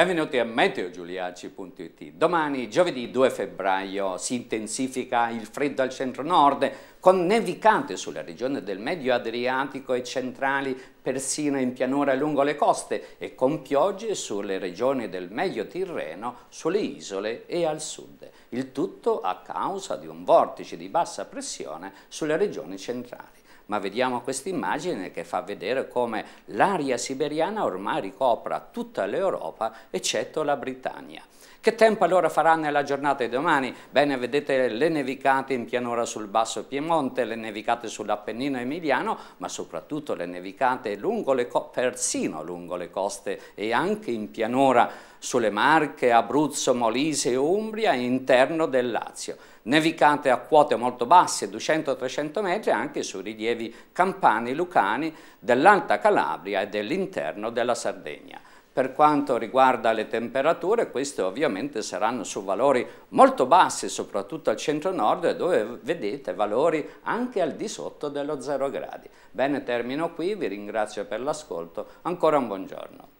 Benvenuti a meteogiuliaci.it. Domani, giovedì 2 febbraio, si intensifica il freddo al centro-nord con nevicate sulla regione del Medio Adriatico e centrali, persino in pianura lungo le coste e con piogge sulle regioni del Medio Tirreno, sulle isole e al sud. Il tutto a causa di un vortice di bassa pressione sulle regioni centrali ma vediamo questa immagine che fa vedere come l'aria siberiana ormai ricopra tutta l'Europa eccetto la Britannia. Che tempo allora farà nella giornata di domani? Bene, vedete le nevicate in pianura sul basso Piemonte, le nevicate sull'Appennino Emiliano, ma soprattutto le nevicate lungo le persino lungo le coste e anche in pianura sulle Marche, Abruzzo, Molise e Umbria e interno del Lazio. Nevicate a quote molto basse, 200-300 metri, anche sui rilievi campani, lucani, dell'Alta Calabria e dell'interno della Sardegna. Per quanto riguarda le temperature, queste ovviamente saranno su valori molto bassi, soprattutto al centro-nord, dove vedete valori anche al di sotto dello zero gradi. Bene, termino qui, vi ringrazio per l'ascolto, ancora un buongiorno.